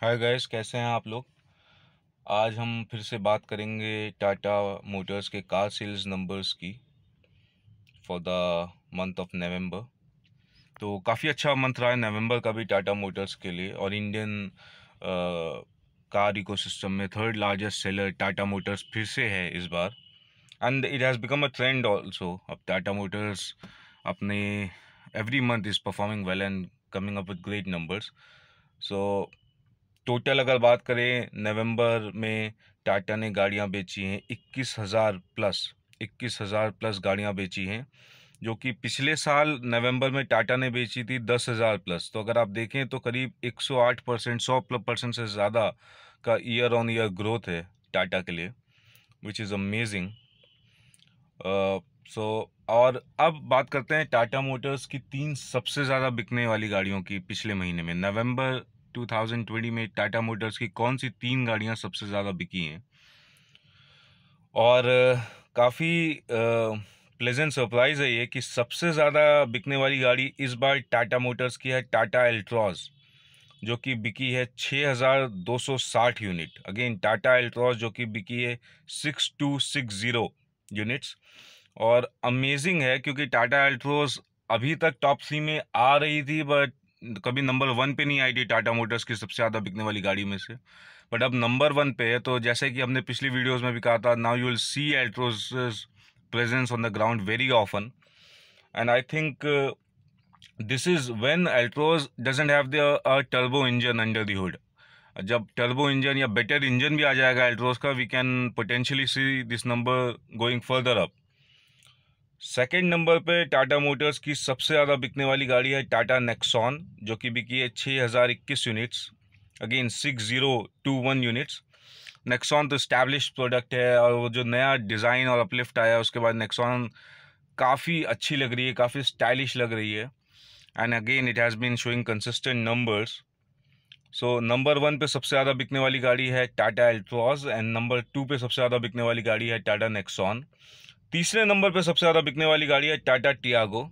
hi guys कैसे हैं आप लोग आज हम फिर से बात करेंगे टाटा मोटर्स के कार सेल्स नंबर्स की for the month of November तो काफ़ी अच्छा मंथ रहा है नवंबर का भी टाटा मोटर्स के लिए और इंडियन कार इकोसिस्टम में third largest seller Tata motors फिर से है इस बार and it has become a trend also अब टाटा मोटर्स अपने every month is performing well and coming up with great numbers so total अगर बात करें नवंबर में टाटा ने गाड़ियां बेची हैं इक्कीस हज़ार प्लस इक्कीस हज़ार प्लस गाड़ियां बेची हैं जो कि पिछले साल नवंबर में टाटा ने बेची थी दस हज़ार प्लस तो अगर आप देखें तो करीब 108 परसेंट सौ परसेंट से ज़्यादा का ईयर ऑन ईयर ग्रोथ है टाटा के लिए विच इज़ अमेजिंग सो और अब बात करते हैं टाटा मोटर्स की तीन सबसे ज़्यादा बिकने वाली गाड़ियों की पिछले महीने में नवंबर 2020 में टाटा मोटर्स की कौन सी तीन गाड़ियां सबसे ज़्यादा बिकी हैं और काफ़ी प्लेजेंट सरप्राइज़ है ये कि सबसे ज़्यादा बिकने वाली गाड़ी इस बार टाटा मोटर्स की है टाटा एल्ट्रॉज जो कि बिकी है 6,260 यूनिट अगेन टाटा एल्ट्रॉज जो कि बिकी है 6,260 यूनिट्स और अमेजिंग है क्योंकि टाटा एल्ट्रोज अभी तक टॉप थ्री में आ रही थी बट कभी नंबर वन पे नहीं आई थी टाटा मोटर्स की सबसे ज़्यादा बिकने वाली गाड़ी में से बट अब नंबर वन पे है तो जैसे कि हमने पिछली वीडियोस में भी कहा था now you will see Altroz presence on the ground very often and I think this is when Altroz doesn't have the turbo engine under the hood जब टर्बो इंजन या बेटर इंजन भी आ जाएगा Altroz का we can potentially see this number going further up second number पे Tata motors की सबसे ज़्यादा बिकने वाली गाड़ी है टाटा नेक्सॉन जो कि बिकी है छः हज़ार इक्कीस units again six zero two one units Nexon तो इस्टेब्लिश प्रोडक्ट है और वो जो नया डिज़ाइन और अपलिफ्ट आया उसके बाद नेक्सॉन काफ़ी अच्छी लग रही है काफ़ी स्टाइलिश लग रही है and again it has been showing consistent numbers so number one पे सबसे ज़्यादा बिकने वाली गाड़ी है Tata Altroz and number two पे सबसे ज़्यादा बिकने वाली गाड़ी है टाटा नेक्सॉन तीसरे नंबर पे सबसे ज़्यादा बिकने वाली गाड़ी है Tata Tiago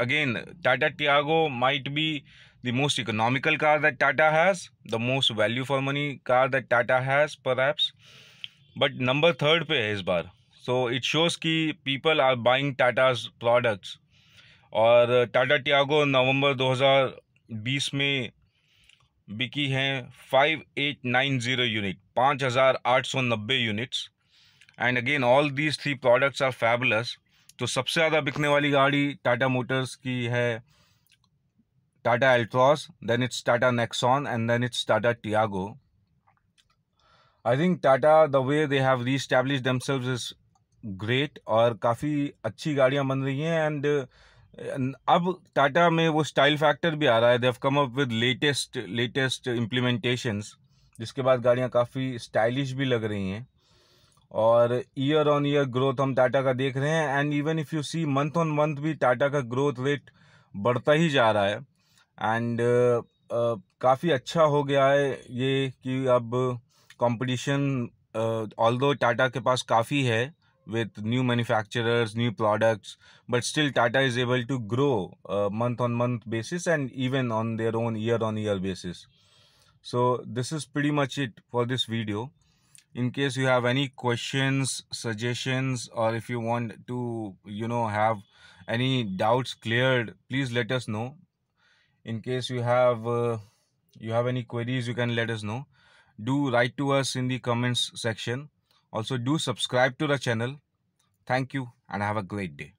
again Tata Tiago might be the most economical car that Tata has the most value for money car that Tata has perhaps but number third पे है इस बार सो इट शोज़ कि people are buying Tata's products और Tata Tiago November 2020 में बिकी हैं five eight nine zero unit पाँच हजार आठ सौ नब्बे units and again all these three products are fabulous तो सबसे ज़्यादा बिकने वाली गाड़ी टाटा मोटर्स की है Tata Altroz then it's Tata Nexon and then it's Tata Tiago I think Tata the way they have re establish themselves is great और काफ़ी अच्छी गाड़ियाँ बन रही हैं एंड अब टाटा में वो स्टाइल फैक्टर भी आ रहा है they've come up with latest latest implementations जिसके बाद गाड़ियाँ काफ़ी स्टाइलिश भी लग रही हैं और ईयर ऑन ईयर ग्रोथ हम टाटा का देख रहे हैं and even if you see month on month भी टाटा का ग्रोथ रेट बढ़ता ही जा रहा है एंड uh, uh, काफ़ी अच्छा हो गया है ये कि अब कंपटीशन ऑल दो टाटा के पास काफ़ी है with new manufacturers new products but still Tata is able to grow month on month basis and even on their own year on year basis so this is pretty much it for this video in case you have any questions suggestions or if you want to you know have any doubts cleared please let us know in case you have uh, you have any queries you can let us know do write to us in the comments section also do subscribe to the channel thank you and have a great day